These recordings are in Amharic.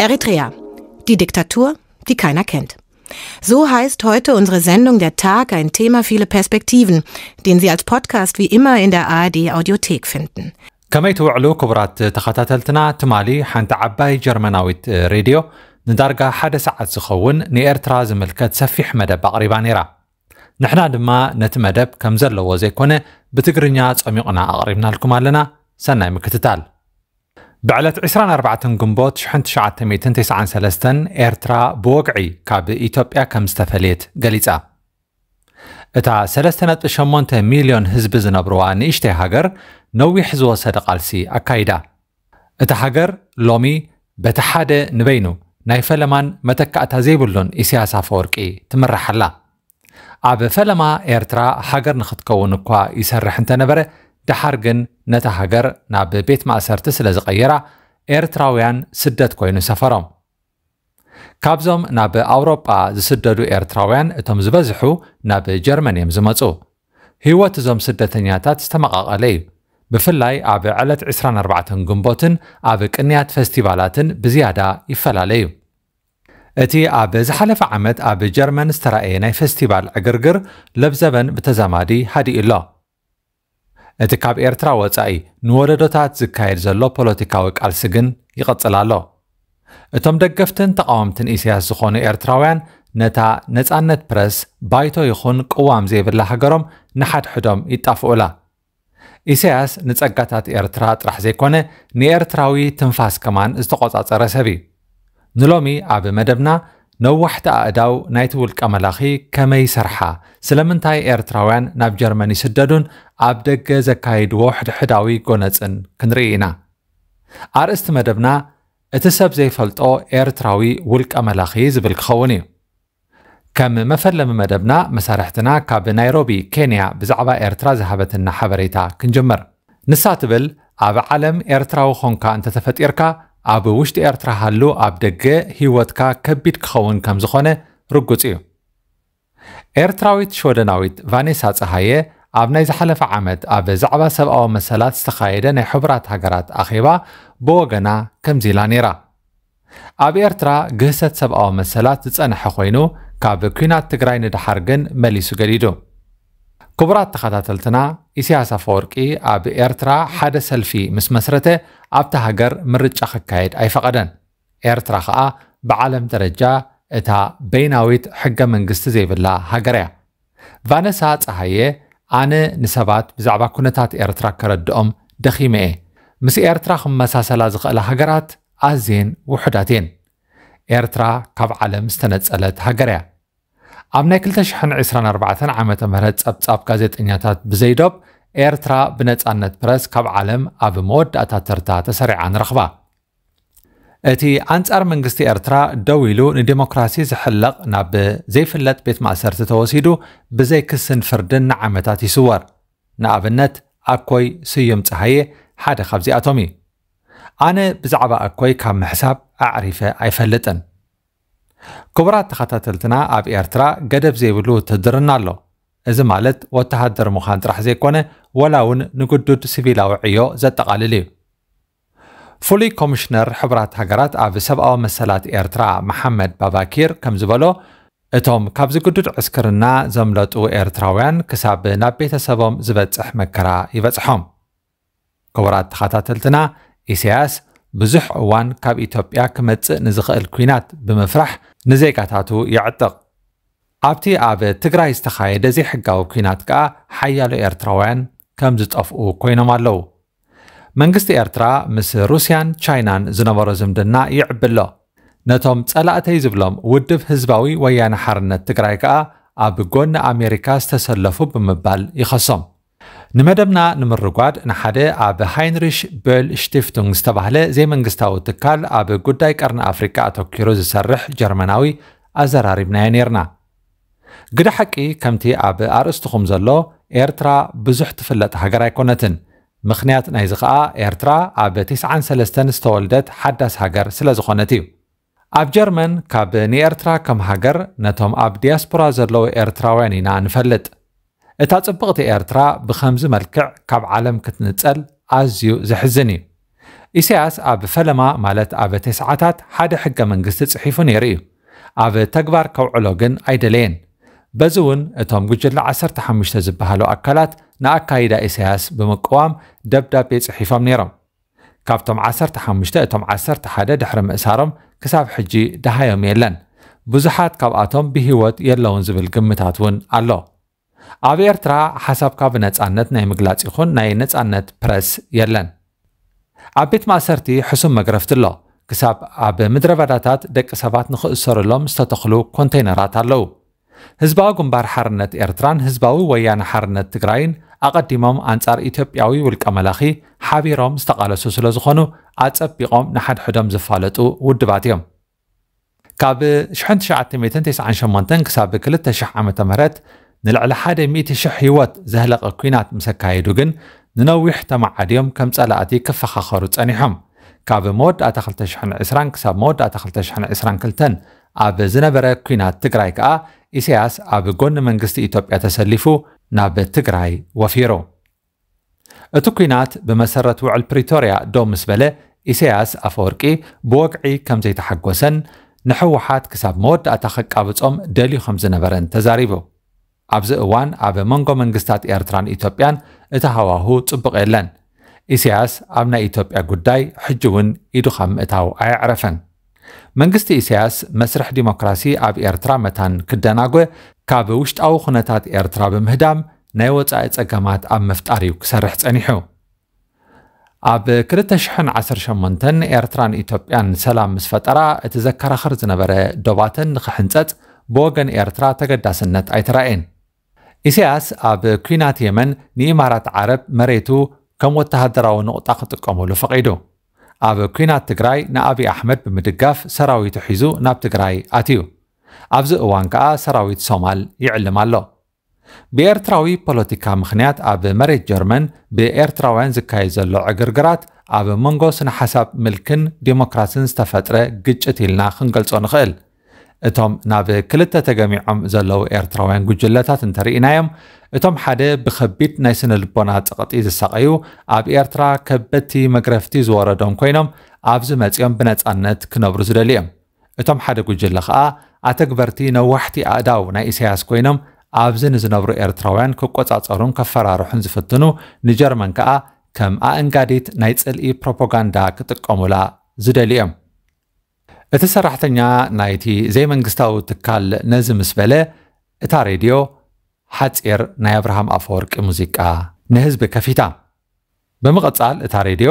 Eritrea. Die Diktatur, die keiner kennt. So heißt heute unsere Sendung Der Tag, ein Thema viele Perspektiven, den Sie als Podcast wie immer in der ARD Audiothek finden. ከመይ ትውዕሉ ክቡራት ተኸታተልትና ትማሊ ሓንቲ ዓባይ ጀርመናዊት ሬድዮ ንዳርጋ ሓደ ሰዓት ዝኸውን ንኤርትራ ዝምልከት ሰፊሕ መደብ ኣቕሪባ ነይራ ንሕና ድማ ነቲ መደብ ከም ዘለዎ ዘይኮነ ብትግርኛ ጸሚቑና ኣቕሪብናልኩም ኣለና ሰናይ ምክትታል ብዕለት 24 ግንቦት 1993 ኤርትራ ብወግዒ ካብ ኢትዮጵያ ከም ዝተፈልየት ገሊጻ እታ 3.8 ሚልዮን ህዝቢ ዝነብርዋ ንእሽተይ ሃገር ነዊሕ ዝወሰደ ቃልሲ ኣካይዳ እቲ ሃገር ሎሚ በቲ ሓደ ንበይኑ ናይ ፈለማን መተካእታ ዘይብሉን ኢሳያስ ኣፈወርቂ ትምራሕ ኣላ ኣብ ፈለማ ኤርትራ ሃገር ንኽትከውን እኳ ይሰርሕ እንተነበረ ድሓር ግን ነታ ሃገር ናብ ቤት ማእሰርቲ ስለ ዝቐየራ ኤርትራውያን ስደት ኮይኑ ሰፈሮም ካብዞም ናብ ኣውሮጳ ዝስደዱ ኤርትራውያን እቶም ዝበዝሑ ናብ ጀርመን እዮም ዝመፁ ህይወት እዞም ስደተኛታት ዝተመቓቐለ እዩ ብፍላይ ኣብ ዕለት 24 ግንቦትን ኣብ ቅንያት ፌስቲቫላትን ብዝያዳ ይፈላለዩ እቲ ኣብ ዝሓለፈ ዓመት ኣብ ጀርመን ዝተረእየ ናይ ፌስቲቫል ዕግርግር ለብዘበን ብተዛማዲ ሃዲኡ ኣሎ እቲ ካብ ኤርትራ ወጻኢ ንወለዶታት ዝካየድ ዘሎ ፖለቲካዊ ቃልሲ ግን ይቐጽል ኣሎ እቶም ደገፍትን ተቃወምትን ኢሳያስ ዝኾኑ ኤርትራውያን ነታ ነፃነት ፕረስ ባይቶ ይኹን ቅዋም ዘይብላ ሃገሮም ንሓድሕዶም ይጣፍኡላ እስያስ ንጸጋታት ኤርትራ ጥራሕ ዘይኮነ ንኤርትራዊ ትንፋስ ከማን ዝተቖጻጸረ ሰብ እዩ ንሎሚ ኣብ መደብና ነዋሕቲ ኣእዳው ናይቲ ውልቀ መላኺ ከመይ ሰርሓ ስለምንታይ ኤርትራውያን ናብ ጀርመን ይስደዱን ኣብ ደገ ዘካይድዎ ሕድሕዳዊ ጎነፅን ክንርኢ ኢና ኣርእስቲ መደብና እቲ ሰብ ዘይፈልጦ ኤርትራዊ ውልቀ መላኺ ዝብል ክኸውን እዩ ከም መፈለሚ መደብና መሳርሕትና ካብ ናይሮቢ ኬንያ ብዛዕባ ኤርትራ ዝሃበትና ሓበሬታ ክንጅምር ንሳ ትብል ኣብ ዓለም ኤርትራዊ ኾንካ እንተተፈጢርካ ኣብ ውሽጢ ኤርትራ ሃሉ ኣብ ደገ ህይወትካ ከቢድ ክኸውን ከም ዝኾነ ርጉፅ እዩ ኤርትራዊት ሾደናዊት ቫኔሳ ፀሃየ ኣብ ናይ ዝሓለፈ ዓመት ኣብ ዛዕባ ሰብኣዊ መሰላት ዝተኻየደ ናይ ሕቡራት ሃገራት ኣኼባ ብወገና ከምዚ ኢላ ነይራ ኣብ ኤርትራ ግህሰት ሰብኣዊ መሰላት ዝፀንሐ ኮይኑ ካብ ኩናት ትግራይ ንድሓር ግን መሊሱ ገዲዱ ክቡራት ተኸታተልትና ኢሳያስ ኣፈወርቂ ኣብ ኤርትራ ሓደ ሰልፊ ምስ መስረተ ኣብቲ ሃገር ምርጫ ክካየድ ኣይፈቐደን ኤርትራ ከዓ ብዓለም ደረጃ እታ በይናዊት ሕገ መንግስቲ ዘይብላ ሃገር እያ ቫነሳ ፀሃየ ኣነ ንሰባት ብዛዕባ ኩነታት ኤርትራ ከረድኦም ደኺመ እየ ምስ ኤርትራ ክመሳሰላ ዝኽእላ ሃገራት ኣዝየን ውሕዳት እየን ኤርትራ ካብ ዓለም ዝተነፀለት ሃገር እያ ኣብ ናይ 224 ዓ ም ጸብጻብ ጋዜጠኛታት ብዘይዶብ ኤርትራ ብነፃነት ፕረስ ካብ ዓለም ኣብ መወዳእታ ተርታ ተሰሪዓ ንረኽባ እቲ ኣንጻር መንግስቲ ኤርትራ ደው ኢሉ ንዲሞክራሲ ዝሕለቕ ናብ ዘይፍለጥ ቤት ማእሰርቲ ተወሲዱ ብዘይክስን ፍርድን ንዓመታት ይስወር ንኣብነት ኣኮይ ስዩም ፀሃየ ሓደ ካብዚኣቶም እዩ ኣነ ብዛዕባ ኣኮይ ካብ ምሕሳብ ኣዕሪፈ ኣይፈልጥን ክቡራት ተኸታተልትና ኣብ ኤርትራ ገደብ ዘይብሉ ውትድርና ኣሎ እዚ ማለት ወተሃደር ምዃን ጥራሕ ዘይኮነ ወላ እውን ንግዱድ ሲቪላዊ ዕዮ ዘጠቓልል እዩ ፍሉይ ኮሚሽነር ሕቡራት ሃገራት ኣብ ሰብኣዊ መሰላት ኤርትራ መሓመድ ባባኪር ከም ዝበሎ እቶም ካብ ዝግዱድ ዕስክርና ዘምለጡ ኤርትራውያን ክሳብ ናብ ቤተሰቦም ዝበፅሕ መከራ ይበፅሖም ክቡራት ተኸታተልትና ኢሳያስ ብዙሕ እዋን ካብ ኢትዮጵያ ክመጽእ ንዝኽእል ኩናት ብምፍራሕ ንዜጋታቱ ይዕጥቕ ኣብቲ ኣብ ትግራይ ዝተኻየደ ዘይሕጋዊ ኩናት ከዓ ሓያሎ ኤርትራውያን ከም ዝጠፍኡ ኮይኖም ኣለዉ መንግስቲ ኤርትራ ምስ ሩስያን ቻይናን ዝነበሮ ዝምድና ይዕብሎ ነቶም ጸላእተይ ዝብሎም ውድብ ህዝባዊ ወያነ ሓርነት ትግራይ ከዓ ኣብ ጎኒ ኣሜሪካ ዝተሰለፉ ብምባል ይኸሶም ንመደብና ንምርጓድ ንሓደ ኣብ ሃይንሪሽ በል ሽቲፍቱንግ ዝተባህለ ዘይመንግስታዊ ትካል ኣብ ጉዳይ ቀርኒ ኣፍሪካ ኣተኪሩ ዝሰርሕ ጀርመናዊ ኣዘራሪብናዮ ነርና ግዳ ሓቂ ከምቲ ኣብ ኣርእስትኹም ዘሎ ኤርትራ ብዙሕ ትፍለጥ ሃገር ኣይኮነትን ምክንያት ናይዚ ከዓ ኤርትራ ኣብ 93 ዝተወልደት ሓዳስ ሃገር ስለ ዝኾነት እዩ ኣብ ጀርመን ካብ ንኤርትራ ከም ሃገር ነቶም ኣብ ዲያስፖራ ዘለዉ ኤርትራውያን ኢና ንፈልጥ እታ ጽብቕቲ ኤርትራ ብከምዚ መልክዕ ካብ ዓለም ክትንጸል ኣዝዩ ዘሕዝን እዩ ኢሳያስ ኣብ ፈለማ ማለት ኣብ ተስዓታት ሓደ ሕገ መንግስቲ ጽሒፉ ነይሩ እዩ ኣብ ተግባር ከውዕሎ ግን ኣይደለየን በዚ እውን እቶም ጉጅለ 15 ዝበሃሉ ኣካላት ንኣካይዳ ኢሳያስ ብምቅዋም ደብዳቤ ጽሒፎም ነይሮም ካብቶም 15 እቶም 11 ድሕሪ ምእሳሮም ክሳብ ሕጂ ደሃዮም የለን ብዙሓት ካብኣቶም ብሂወት የለውን ዝብል ግምታት እውን ኣሎ ኣብ ኤርትራ ሓሳብካ ብነፃነት ናይ ምግላፅ ይኹን ናይ ነፃነት ፕረስ የለን ኣብ ቤት ማእሰርቲ ሕሱም መግረፍቲ ኣሎ ክሳብ ኣብ ምድረ በዳታት ደቂ ሰባት ንኽእሰረሎም ዝተተኽሉ ኮንተይነራት ኣለው ህዝባዊ ግንባር ሓርነት ኤርትራን ህዝባዊ ወያነ ሓርነት ትግራይን ኣቐዲሞም ኣንጻር ኢትዮጵያዊ ውልቀ መላኺ ሓቢሮም ዝተቓለሱ ስለ ዝኾኑ ኣጸቢቖም ንሓድሕዶም ዝፋለጡ ውድባት እዮም ካብ 998 ክሳብ 2000 ዓ ም ንልዕሊ ሓደ ሚእቲ ሽሕ ህይወት ዘህለቐ ኩናት ምስ ኣካየዱ ግን ንነዊሕ ተመዓድዮም ከም ጸላእቲ ክፈኻኸሩ ጸኒሖም ካብ መወዳእታ 220 ክሳብ መወዳእታ 222 ኣብ ዝነበረ ኩናት ትግራይ ከኣ ኢሳያስ ኣብ ጎኒ መንግስቲ ኢትዮጵያ ተሰሊፉ ናብ ትግራይ ወፊሩ እቲ ኩናት ብመሰረት ውዕል ፕሪቶርያ ዶብ ምስ በለ ኢሳያስ ኣፈወርቂ ብወግዒ ከም ዘይተሓጎሰን ንሕወሓት ክሳብ መወዳእታ ከቃብጾም ደልዩ ከም ዝነበረን ተዛሪቡ ኣብዚ እዋን ኣብ መንጎ መንግስታት ኤርትራን ኢትዮጵያን እቲ ሃዋህ ጽቡቕ የለን እስያስ ኣብ ናይ ኢትዮጵያ ጉዳይ ሕጂ እውን ኢዱ ካብ ምእታው ኣይዕረፈን መንግስቲ እስያስ መስርሕ ዲሞክራሲ ኣብ ኤርትራ መታን ክደናጎ ካብ ውሽጣዊ ኩነታት ኤርትራ ብምህዳም ናይ ወፃኢ ጸገማት ኣብ ምፍጣር እዩ ክሰርሕ ጸኒሑ ኣብ 218 ኤርትራን ኢትዮጵያን ሰላም ምስ ፈጠራ እቲ ዘከራኽር ዝነበረ ዶባትን ንክሕንፀፅ ብወገን ኤርትራ ተገዳስነት ኣይተራእየን ኢሳያስ ኣብ ኩናት የመን ንኢማራት ዓረብ መሬቱ ከም ወተሃደራዊ ንቑጣ ክጥቀመሉ ፈቒዱ ኣብ ኩናት ትግራይ ንኣብዪ ኣሕመድ ብምድጋፍ ሰራዊቱ ሒዙ ናብ ትግራይ ኣትዩ ኣብዚ እዋን ከዓ ሰራዊት ሶማል ይዕልም ኣሎ ብኤርትራዊ ፖለቲካ ምኽንያት ኣብ መሬት ጀርመን ብኤርትራውያን ዝካየድ ዘሎ ዕግርግራት ኣብ መንጎ ስነ ሓሳብ ምልክን ዲሞክራሲን ዝተፈጥረ ግጭት ኢልና ክንገልጾ ንኽእል እቶም ናብ ክልተ ተገሚዖም ዘለዉ ኤርትራውያን ጉጅለታት እንተርኢናዮም እቶም ሓደ ብከቢድ ናይ ስነ ልቦና ፀቕጢ ዝሰቐዩ ኣብ ኤርትራ ከበድቲ መግረፍቲ ዝወረዶም ኮይኖም ኣብዚ መፂኦም ብነፃነት ክነብሩ ዝደሊ እዮም እቶም ሓደ ጉጅለ ከዓ ኣተግበርቲ ነዋሕቲ ኣእዳው ናይ ኢሳያስ ኮይኖም ኣብዚ ንዝነብሩ ኤርትራውያን ክቆፃፀሩን ከፈራርሑን ዝፍትኑ ንጀርመን ከዓ ከም ኣእንጋዲት ናይ ፅልኢ ፕሮፓጋንዳ ክጥቀሙላ ዝደሊ እዮም እቲ ሰራሕተኛ ናይቲ ዘይመንግስታዊ ትካል ነዚ ምስ በለ እታ ሬድዮ ሓፂር ናይ ኣብርሃም ኣፈወርቂ ሙዚቃ ንህዝቢ ከፊታ ብምቕፃል እታ ሬድዮ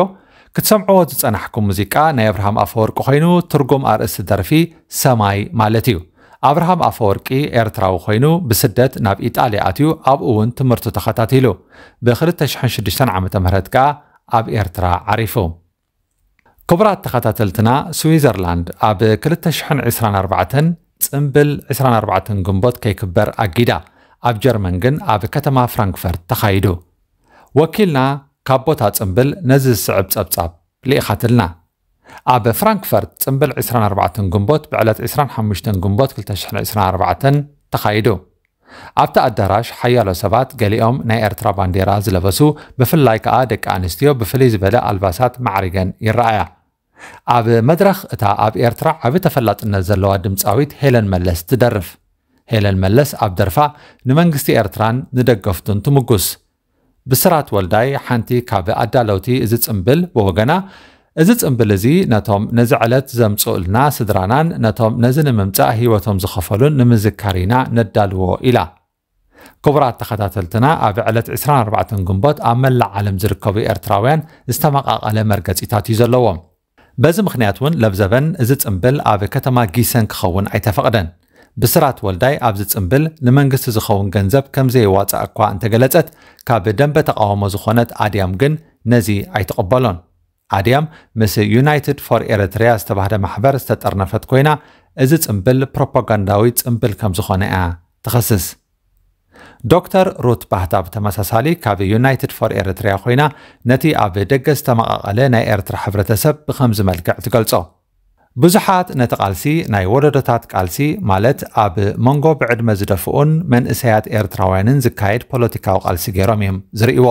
ክትሰምዕዎ ዝፀናሕኩም ሙዚቃ ናይ ኣብርሃም ኣፈወርቂ ኮይኑ ትርጉም ኣርእስቲ ደርፊ ሰማይ ማለት እዩ ኣብርሃም ኣፈወርቂ ኤርትራዊ ኮይኑ ብስደት ናብ ኢጣልያ ኣትዩ ኣብኡ እውን ትምህርቱ ተኸታቲሉ ብ 206 ዓ ም ከዓ ኣብ ኤርትራ ዓሪፉ كبرات تخاتلتنا سويسرلاند اب كلتشحن عسران اربعة تنبل عسران اربعة جنبوت كيكبر اجيدا اب جرمنجن اب كتما فرانكفورت تخايدو وكيلنا كابوتا تنبل نزل صعب صعب صعب لإخاتلنا اب فرانكفورت تنبل عسران اربعة جنبوت بعلت عسران حمشتن جنبوت كلتشحن عسران اربعة تخايدو ابتا الدراش حيا لو سبات قليئوم ناي ارترا بانديرا زلبسو بفل لايك ادك انستيو بفليز بدا الباسات معرقا يرأيه ኣብ መድረኽ እታ ኣብ ኤርትራ ዓብ ተፈላጥነት ዘለዋ ድምፃዊት ሄለን መለስ ትደርፍ ሄለን መለስ ኣብ ደርፋ ንመንግስቲ ኤርትራን ንደገፍቱን ትምጉስ ብስራት ወልዳይ ሓንቲ ካብ ኣዳለውቲ እዚ ፅምብል ብወገና እዚ ፅምብል እዚ ነቶም ነዚ ዕለት ዘምፅኡልና ስድራናን ነቶም ነዚ ንምምፃእ ሂወቶም ዝኸፈሉን ንምዝካር ኢና ነዳልዎ ኢላ ክቡራት ተኸታተልትና ኣብ ዕለት 24 ግንቦት ኣብ መላእ ዓለም ዝርከቡ ኤርትራውያን ዝተመቓቐለ መርገፂታት እዩ ዘለዎም በዚ ምክንያት እውን ለብዘበን እዚ ፅምብል ኣብ ከተማ ጊሰን ክኸውን ኣይተፈቕደን ብስራት ወልዳይ ኣብዚ ፅምብል ንመንግስቲ ዝኸውን ገንዘብ ከምዘይዋፅእ እኳ እንተገለፀት ካብ ደንበ ተቃውሞ ዝኾነት ኣድያም ግን ነዚ ኣይትቕበሎን ኣድያም ምስ ዩናይትድ ፎር ኤርትርያ ዝተባህለ ማሕበር ዝተጠርነፈት ኮይና እዚ ፅምብል ፕሮፓጋንዳዊ ፅምብል ከም ዝኾነ እያ ትኸስስ ዶክተር ሩት ባህታብ ተመሳሳሊ ካብ ዩናይትድ ፎር ኤርትርያ ኮይና ነቲ ኣብ ደገ ዝተመቓቐለ ናይ ኤርትራ ሕብረተሰብ ብከምዚ መልክዕ ትገልጾ ብዙሓት ነቲ ቃልሲ ናይ ወለዶታት ቃልሲ ማለት ኣብ መንጎ ብዕድመ ዝደፍኡን መንእሰያት ኤርትራውያንን ዝካየድ ፖለቲካዊ ቃልሲ ገይሮም እዮም ዝርእይዎ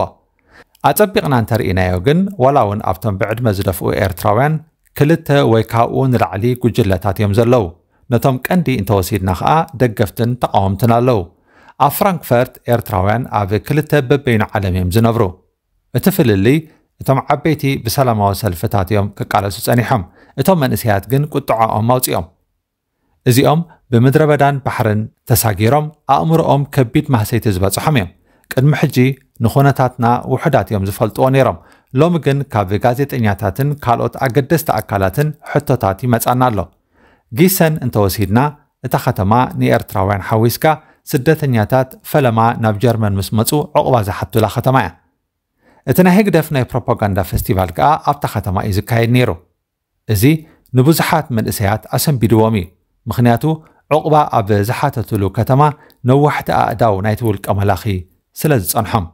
ኣጸቢቕና እንተርእናዮ ግን ዋላ እውን ኣብቶም ብዕድመ ዝደፍኡ ኤርትራውያን ክልተ ወይ ካብኡ ንላዕሊ ጉጅለታት እዮም ዘለዉ ነቶም ቀንዲ እንተወሲድና ከዓ ደገፍትን ተቃወምትን ኣለዉ ኣብ ፍራንክፈርት ኤርትራውያን ኣብ ክልተ በበይኑ ዓለም እዮም ዝነብሩ እቲ ፍልሊ እቶም ዓበይቲ ብሰላማዊ ሰልፍታት እዮም ክቃለሱ ጸኒሖም እቶም መንእስያት ግን ቁጥዖኦም ኣውፂኦም እዚኦም ብምድረ በዳን ባሕርን ተሳጊሮም ኣእምሮኦም ከቢድ ማህሰይቲ ዝበጽሖም እዮም ቅድሚ ሕጂ ንኹነታትና ውሑዳት እዮም ዝፈልጥዎ ነይሮም ሎሚ ግን ካብ ጋዜጠኛታትን ካልኦት ኣገደስቲ ኣካላትን ሕቶታት ይመጻና ኣሎ ጊሰን እንተወሲድና እታ ከተማ ንኤርትራውያን ሓዊስካ ስደተኛታት ፈለማ ናብ ጀርመን ምስ መፁ ዕቑባ ዝሓቱላ ከተማ እያ እቲ ናይ ህግደፍ ናይ ፕሮፓጋንዳ ፌስቲቫል ከዓ ኣብታ ከተማ እዩ ዝካየድ ነይሩ እዚ ንብዙሓት መንእሰያት ኣሰንቢድዎም እዩ ምክንያቱ ዕቑባ ኣብ ዝሓተትሉ ከተማ ነዋሕቲ ኣእዳው ናይቲ ውልቀ መላኺ ስለ ዝፀንሖም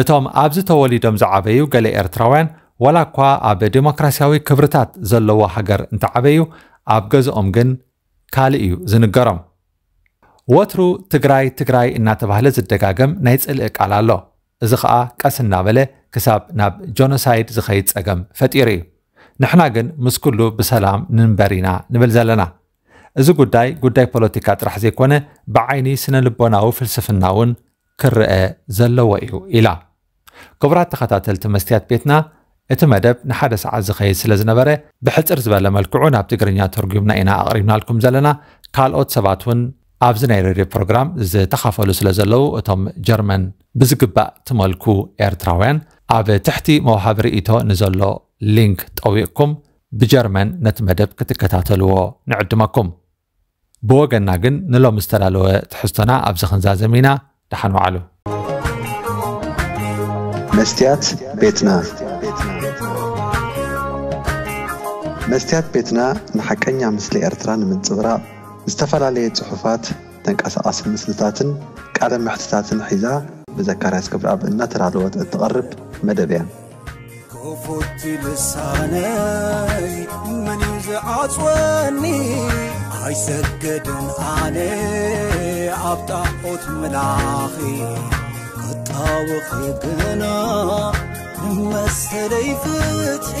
እቶም ኣብዚ ተወሊዶም ዝዓበዩ ገለ ኤርትራውያን ወላ እኳ ኣብ ዲሞክራስያዊ ክብርታት ዘለዎ ሃገር እንተዓበዩ ኣብ ገዝኦም ግን ካልእ እዩ ዝንገሮም ወትሩ ትግራይ ትግራይ እናተባህለ ዝደጋገም ናይ ፅልኢ ቃል ኣሎ እዚ ከዓ ቀስ እናበለ ክሳብ ናብ ጆኖሳይድ ዝኸይድ ፀገም ፈጢሩ እዩ ንሕና ግን ምስ ኩሉ ብሰላም ንንበር ኢና ንብል ዘለና እዚ ጉዳይ ጉዳይ ፖለቲካ ጥራሕ ዘይኮነ ብዓይኒ ስነ ልቦናዊ ፍልስፍና እውን ክርአ ዘለዎ እዩ ኢላ ክቡራት ተኸታተልቲ መስትያት ቤትና እቲ መደብ ንሓደ ሰዓት ዝኸይድ ስለ ዝነበረ ብሕፅር ዝበለ መልክዑ ናብ ትግርኛ ተርጉምና ኢና ኣቕሪብናልኩም ዘለና ካልኦት ሰባት እውን ኣብዚ ናይ ሬድዮ ፕሮግራም ዝተኸፈሉ ስለ ዘለዉ እቶም ጀርመን ብዝግባእ ትመልኩ ኤርትራውያን ኣብ ትሕቲ መውሃቢ ርእቶ ንዘሎ ሊንክ ጠዊቕኩም ብጀርመን ነቲ መደብ ክትከታተልዎ ንዕድመኩም ብወገና ግን ንሎም ዝተዳለወ ትሕዝቶና ኣብዚ ክንዛዘም ኢና ድሓን ዋዕሉ መስትያት ቤትና መስትያት ቤትና ንሓቀኛ ምስሊ ኤርትራ ንምንፅብራቕ ዝተፈላለየ ፅሑፋት ተንቀሳቐሲ ምስልታትን ቃለ ምሕትታትን ሒዛ ብዘካርያስ ክብሪ ኣብ እናተዳለወት እትቐርብ መደብ እያ ኮፎቲ ልሳነይ መን እዩ ዝዓፅወኒ ኣይሰገድን ኣነ ኣብ ጣዖት መላኺ ክጣውኺ ግና መሰለይ ፍትሒ